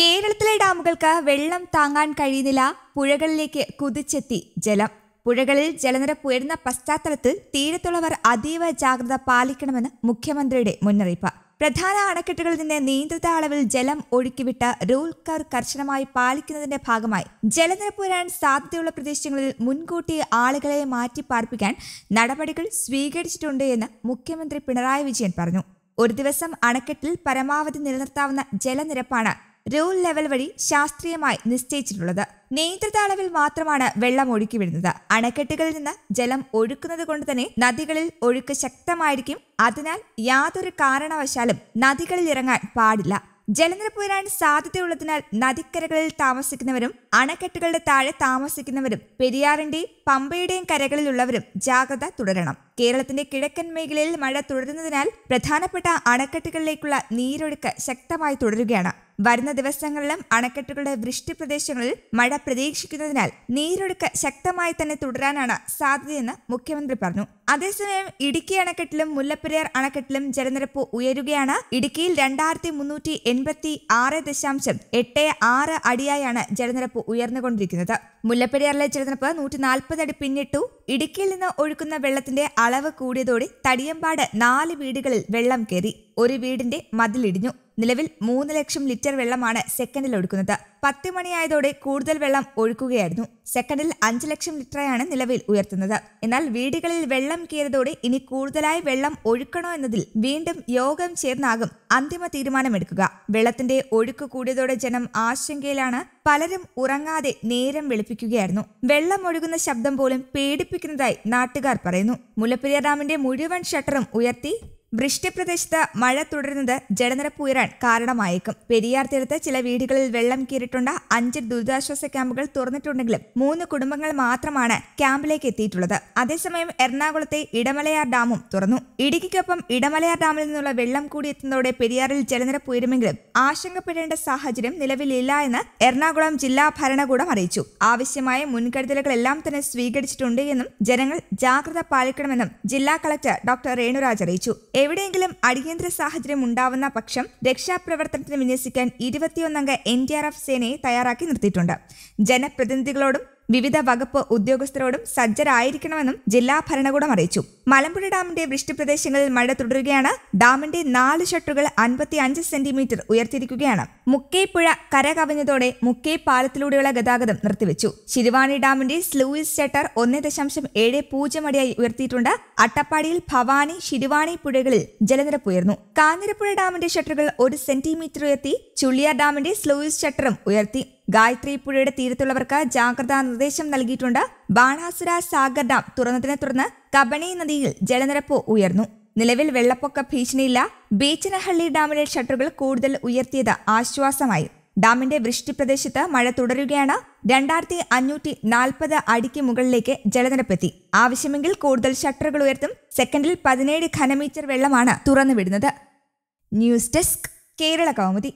കേരളത്തിലെ ഡാമുകൾക്ക് വെള്ളം താങ്ങാൻ കഴിയുന്നില്ല പുഴകളിലേക്ക് കുതിച്ചെത്തി ജലം പുഴകളിൽ ജലനിരപ്പ് ഉയരുന്ന പശ്ചാത്തലത്തിൽ തീരത്തുള്ളവർ അതീവ ജാഗ്രത പാലിക്കണമെന്ന് മുഖ്യമന്ത്രിയുടെ മുന്നറിയിപ്പ് പ്രധാന അണക്കെട്ടുകളിൽ നിന്ന് നിയന്ത്രിത അളവിൽ ജലം ഒഴുക്കിവിട്ട് റൂൾ കർ കർശനമായി പാലിക്കുന്നതിന്റെ ഭാഗമായി ജലനിരപ്പ് വരാൻ സാധ്യതയുള്ള പ്രദേശങ്ങളിൽ മുൻകൂട്ടി ആളുകളെ മാറ്റി പാർപ്പിക്കാൻ നടപടികൾ സ്വീകരിച്ചിട്ടുണ്ട് എന്ന് മുഖ്യമന്ത്രി പിണറായി വിജയൻ പറഞ്ഞു ഒരു ദിവസം അണക്കെട്ടിൽ പരമാവധി നിലനിർത്താവുന്ന ജലനിരപ്പാണ് റൂൾ ലെവൽ വഴി ശാസ്ത്രീയമായി നിശ്ചയിച്ചിട്ടുള്ളത് നിയന്ത്രിത അളവിൽ മാത്രമാണ് വെള്ളം ഒഴുക്കി വിടുന്നത് അണക്കെട്ടുകളിൽ നിന്ന് ജലം ഒഴുക്കുന്നത് കൊണ്ട് തന്നെ നദികളിൽ ഒഴുക്ക് ശക്തമായിരിക്കും അതിനാൽ യാതൊരു കാരണവശാലും നദികളിൽ ഇറങ്ങാൻ പാടില്ല ജലനിരപ്പ് വരാൻ സാധ്യതയുള്ളതിനാൽ നദിക്കരകളിൽ താമസിക്കുന്നവരും അണക്കെട്ടുകളുടെ താഴെ താമസിക്കുന്നവരും പെരിയാറിന്റെയും പമ്പയുടെയും കരകളിലുള്ളവരും ജാഗ്രത തുടരണം കേരളത്തിന്റെ കിഴക്കൻ മേഖലയിൽ മഴ തുടരുന്നതിനാൽ പ്രധാനപ്പെട്ട അണക്കെട്ടുകളിലേക്കുള്ള നീരൊഴുക്ക് ശക്തമായി തുടരുകയാണ് വരുന്ന ദിവസങ്ങളിലും അണക്കെട്ടുകളുടെ വൃഷ്ടി പ്രദേശങ്ങളിൽ മഴ പ്രതീക്ഷിക്കുന്നതിനാൽ നീരൊഴുക്ക് ശക്തമായി തന്നെ തുടരാനാണ് സാധ്യതയെന്ന് മുഖ്യമന്ത്രി പറഞ്ഞു അതേസമയം ഇടുക്കി അണക്കെട്ടിലും മുല്ലപ്പെരിയാർ അണക്കെട്ടിലും ജലനിരപ്പ് ഉയരുകയാണ് ഇടുക്കിയിൽ രണ്ടായിരത്തി മുന്നൂറ്റി എൺപത്തി ആറ് ദശാംശം എട്ട് ആറ് അടിയായാണ് ജലനിരപ്പ് ഉയർന്നുകൊണ്ടിരിക്കുന്നത് മുല്ലപ്പെരിയാറിലെ ജലനിരപ്പ് നൂറ്റി നാൽപ്പത് അടി പിന്നിട്ടു ഇടുക്കിയിൽ നിന്ന് ഒഴുക്കുന്ന വെള്ളത്തിന്റെ അളവ് കൂടിയതോടെ തടിയമ്പാട് നാല് വീടുകളിൽ വെള്ളം കയറി ഒരു വീടിന്റെ മതിലിടിഞ്ഞു നിലവിൽ മൂന്ന് ലക്ഷം ലിറ്റർ വെള്ളമാണ് സെക്കൻഡിൽ ഒഴുക്കുന്നത് പത്ത് മണിയായതോടെ കൂടുതൽ വെള്ളം ഒഴുക്കുകയായിരുന്നു സെക്കൻഡിൽ അഞ്ച് ലക്ഷം ലിറ്ററായാണ് നിലവിൽ ഉയർത്തുന്നത് എന്നാൽ വീടുകളിൽ വെള്ളം കയറിയതോടെ ഇനി കൂടുതലായി വെള്ളം ഒഴുക്കണോ എന്നതിൽ വീണ്ടും യോഗം ചേർന്നാകും അന്തിമ തീരുമാനമെടുക്കുക വെള്ളത്തിന്റെ ഒഴുക്ക് കൂടിയതോടെ ജനം ആശങ്കയിലാണ് പലരും ഉറങ്ങാതെ നേരം വെളുപ്പിക്കുകയായിരുന്നു വെള്ളം ഒഴുകുന്ന ശബ്ദം പോലും പേടിപ്പിക്കുന്നതായി നാട്ടുകാർ പറയുന്നു മുല്ലപ്പെരിയ ഡാമിന്റെ മുഴുവൻ ഷട്ടറും ഉയർത്തി വൃഷ്ടിപ്രദേശത്ത് മഴ തുടരുന്നത് ജലനിരപ്പ് ഉയരാൻ കാരണമായേക്കും പെരിയാർ തീരത്ത് ചില വീടുകളിൽ വെള്ളം കീറിയിട്ടുണ്ട് അഞ്ച് ദുരിതാശ്വാസ ക്യാമ്പുകൾ തുറന്നിട്ടുണ്ടെങ്കിലും മൂന്ന് കുടുംബങ്ങൾ മാത്രമാണ് ക്യാമ്പിലേക്ക് എത്തിയിട്ടുള്ളത് അതേസമയം എറണാകുളത്തെ ഇടമലയാർ ഡാമും തുറന്നു ഇടുക്കിക്കൊപ്പം ഇടമലയാർ ഡാമിൽ നിന്നുള്ള വെള്ളം കൂടി എത്തുന്നതോടെ പെരിയാറിൽ ജലനിരപ്പ് ഉയരുമെങ്കിലും ആശങ്കപ്പെടേണ്ട സാഹചര്യം നിലവിലില്ല എന്ന് എറണാകുളം ജില്ലാ ഭരണകൂടം അറിയിച്ചു ആവശ്യമായ മുൻകരുതലുകളെല്ലാം തന്നെ സ്വീകരിച്ചിട്ടുണ്ട് എന്നും ജനങ്ങൾ ജാഗ്രത പാലിക്കണമെന്നും ജില്ലാ കളക്ടർ ഡോക്ടർ രേണുരാജ് അറിയിച്ചു എവിടെയെങ്കിലും അടിയന്തര സാഹചര്യം ഉണ്ടാവുന്ന പക്ഷം രക്ഷാപ്രവർത്തനത്തിന് വിന്യസിക്കാൻ ഇരുപത്തിയൊന്നംഗ എൻ ഡി ആർ എഫ് സേനയെ തയ്യാറാക്കി നിർത്തിയിട്ടുണ്ട് ജനപ്രതിനിധികളോടും വിവിധ വകുപ്പ് ഉദ്യോഗസ്ഥരോടും സജ്ജരായിരിക്കണമെന്നും ജില്ലാ ഭരണകൂടം അറിയിച്ചു മലമ്പുഴ ഡാമിന്റെ വൃഷ്ടിപ്രദേശങ്ങളിൽ മഴ തുടരുകയാണ് ഡാമിന്റെ നാല് ഷട്ടറുകൾ അൻപത്തി അഞ്ച് സെന്റിമീറ്റർ ഉയർത്തിയിരിക്കുകയാണ് മുക്കേപ്പുഴ കര കവിഞ്ഞതോടെ മുക്കേ പാലത്തിലൂടെയുള്ള ഗതാഗതം നിർത്തിവെച്ചു ശിരുവാണി ഡാമിന്റെ സ്ലൂയിസ് ഷട്ടർ ഒന്നേ ദശാംശം ഏഴ് പൂജ്യം അടിയായി ഉയർത്തിയിട്ടുണ്ട് അട്ടപ്പാടിയിൽ ഭവാനി ശിരുവാണി പുഴകളിൽ ജലനിരപ്പ് ഉയർന്നു കാഞ്ഞിരപ്പുഴ ഡാമിന്റെ ഷട്ടറുകൾ ഒരു സെന്റിമീറ്റർ ഉയർത്തി ചുള്ളിയാർ ഡാമിന്റെ സ്ലൂയിസ് ഷട്ടറും ഉയർത്തി ഗായത്രി പുഴയുടെ തീരത്തുള്ളവർക്ക് ജാഗ്രതാ നിർദ്ദേശം നൽകിയിട്ടുണ്ട് ബാണാസുര സാഗർ ഡാം തുറന്നതിനെ തുടർന്ന് കബണി നദിയിൽ ജലനിരപ്പ് ഉയർന്നു നിലവിൽ വെള്ളപ്പൊക്ക ഭീഷണിയില്ല ബീച്ചനഹള്ളി ഡാമിലെ ഷട്ടറുകൾ കൂടുതൽ ഉയർത്തിയത് ആശ്വാസമായി ഡാമിന്റെ വൃഷ്ടി പ്രദേശത്ത് മഴ തുടരുകയാണ് രണ്ടായിരത്തി അഞ്ഞൂറ്റി നാൽപ്പത് അടിക്ക് മുകളിലേക്ക് ജലനിരപ്പെത്തി ആവശ്യമെങ്കിൽ കൂടുതൽ ഷട്ടറുകൾ ഉയർത്തും സെക്കൻഡിൽ പതിനേഴ് ഘനമീറ്റർ വെള്ളമാണ് തുറന്നുവിടുന്നത് ന്യൂസ് ഡെസ്ക് കേരള കൗമുദി